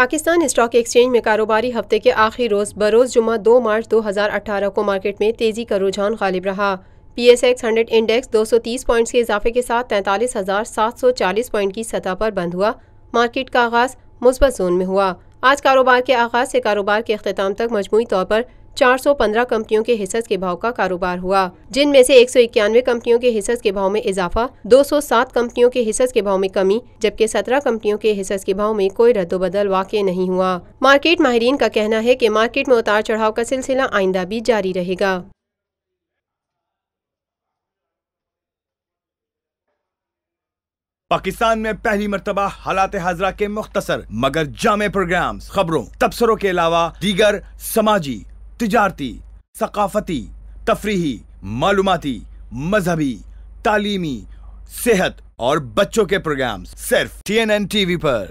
Pakistan stock exchange میں کاروباری ہفتے کے آخری روز بروز جمعہ دو مارچ دو ہزار اٹھارہ کو مارکیٹ میں تیزی کا رجحان غالب رہا P S X hundred index دو سو تیس پوائنٹس کے اضافے کے ساتھ تینتالیس ہزار سات سو چالیس پوائنٹ کی سطح پر بند ہوا مارکیٹ کا آغاز مثبت زون میں ہوا آج کاروبار کے آغاز سے کاروبار کے اختتام تک مجموعی طور پر چار سو پندرہ کمپنیوں کے حصص کے بھاؤ کا کاروبار ہوا جن میں سے ایک سو اکیانوے کمپنیوں کے حصص کے بھاؤ میں اضافہ دو سو سات کمپنیوں کے حصص کے بھاؤ میں کمی جبکہ سترہ کمپنیوں کے حصص کے بھاؤ میں کوئی رد و بدل واقع نہیں ہوا مارکیٹ ماہرین کا کہنا ہے کہ مارکیٹ میں اتار چڑھاؤ کا سلسلہ آئندہ بھی جاری رہے گا پاکستان میں پہلی مرتبہ حالات حاضرہ کے مختصر مگر جامع پروگرامز خبروں تبصروں کے علاوہ دیگر سماجی تجارتی ثقافتی تفریحی معلوماتی مذہبی تعلیمی صحت اور بچوں کے پروگرامز صرف T N N T V پر